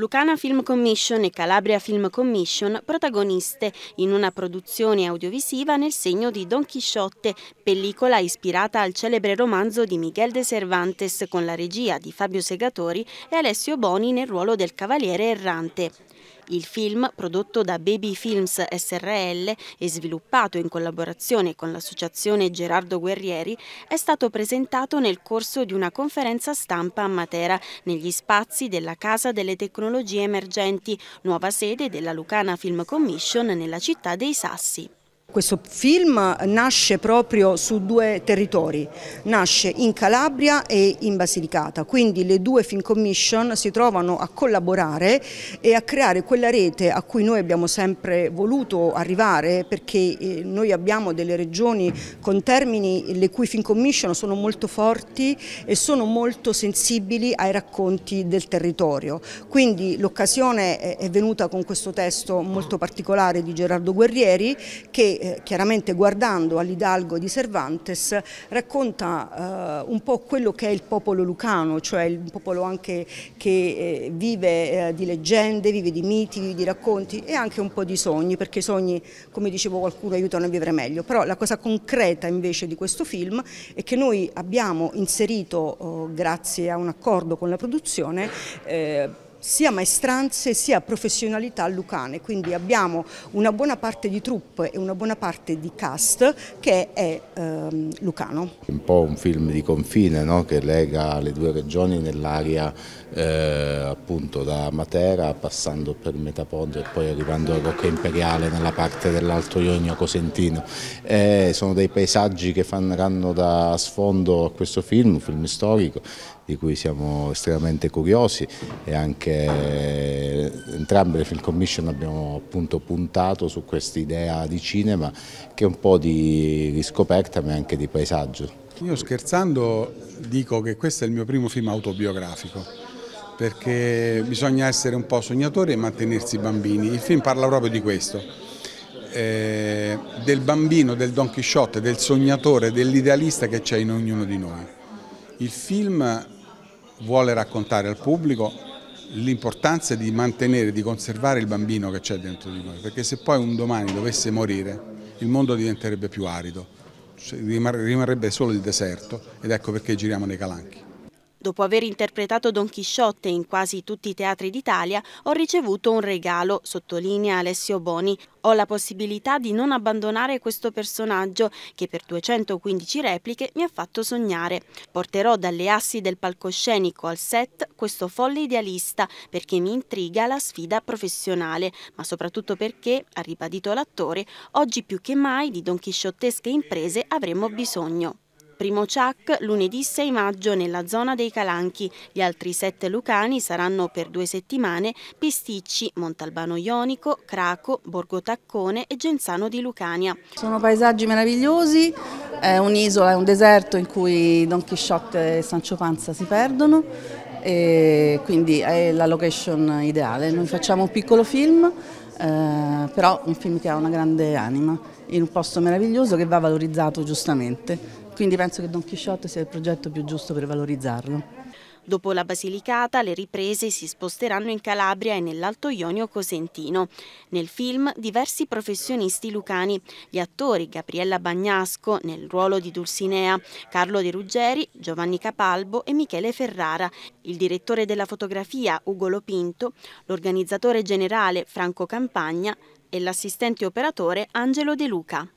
Lucana Film Commission e Calabria Film Commission, protagoniste in una produzione audiovisiva nel segno di Don Chisciotte, pellicola ispirata al celebre romanzo di Miguel de Cervantes con la regia di Fabio Segatori e Alessio Boni nel ruolo del cavaliere errante. Il film, prodotto da Baby Films SRL e sviluppato in collaborazione con l'associazione Gerardo Guerrieri, è stato presentato nel corso di una conferenza stampa a Matera, negli spazi della Casa delle Tecnologie Emergenti, nuova sede della Lucana Film Commission nella città dei Sassi. Questo film nasce proprio su due territori, nasce in Calabria e in Basilicata, quindi le due film commission si trovano a collaborare e a creare quella rete a cui noi abbiamo sempre voluto arrivare perché eh, noi abbiamo delle regioni con termini le cui film commission sono molto forti e sono molto sensibili ai racconti del territorio. Quindi l'occasione è venuta con questo testo molto particolare di Gerardo Guerrieri che eh, chiaramente guardando all'Idalgo di Cervantes racconta eh, un po' quello che è il popolo lucano, cioè un popolo anche che eh, vive eh, di leggende, vive di miti, di racconti e anche un po' di sogni, perché i sogni, come dicevo qualcuno, aiutano a vivere meglio. Però la cosa concreta invece di questo film è che noi abbiamo inserito, oh, grazie a un accordo con la produzione, eh, sia maestranze sia professionalità lucane, quindi abbiamo una buona parte di troupe e una buona parte di cast che è ehm, lucano. Un po' un film di confine no? che lega le due regioni nell'area eh, appunto da Matera passando per Metapondo e poi arrivando a Rocca Imperiale nella parte dell'Alto Ionio Cosentino. Eh, sono dei paesaggi che faranno da sfondo a questo film, un film storico di cui siamo estremamente curiosi e anche perché entrambe le Film Commission abbiamo appunto puntato su quest'idea di cinema che è un po' di riscoperta ma anche di paesaggio. Io scherzando dico che questo è il mio primo film autobiografico perché bisogna essere un po' sognatori e mantenersi bambini. Il film parla proprio di questo, eh, del bambino, del Don Chisciotte, del sognatore, dell'idealista che c'è in ognuno di noi. Il film vuole raccontare al pubblico l'importanza di mantenere, di conservare il bambino che c'è dentro di noi, perché se poi un domani dovesse morire il mondo diventerebbe più arido, cioè, rimarrebbe solo il deserto ed ecco perché giriamo nei calanchi. Dopo aver interpretato Don Chisciotte in quasi tutti i teatri d'Italia, ho ricevuto un regalo, sottolinea Alessio Boni. Ho la possibilità di non abbandonare questo personaggio che per 215 repliche mi ha fatto sognare. Porterò dalle assi del palcoscenico al set questo folle idealista perché mi intriga la sfida professionale, ma soprattutto perché, ha ribadito l'attore, oggi più che mai di Don Chisciottesche imprese avremo bisogno primo CIAC lunedì 6 maggio nella zona dei Calanchi, gli altri sette lucani saranno per due settimane Pisticci, Montalbano Ionico, Craco, Borgo Taccone e Genzano di Lucania. Sono paesaggi meravigliosi, è un'isola, è un deserto in cui Don Chisciotte e Sancho Panza si perdono e quindi è la location ideale. Noi facciamo un piccolo film, eh, però un film che ha una grande anima, in un posto meraviglioso che va valorizzato giustamente. Quindi penso che Don Chisciotte sia il progetto più giusto per valorizzarlo. Dopo la Basilicata le riprese si sposteranno in Calabria e nell'Alto Ionio Cosentino. Nel film diversi professionisti lucani, gli attori Gabriella Bagnasco nel ruolo di Dulcinea, Carlo De Ruggeri, Giovanni Capalbo e Michele Ferrara, il direttore della fotografia Ugo Lopinto, l'organizzatore generale Franco Campagna e l'assistente operatore Angelo De Luca.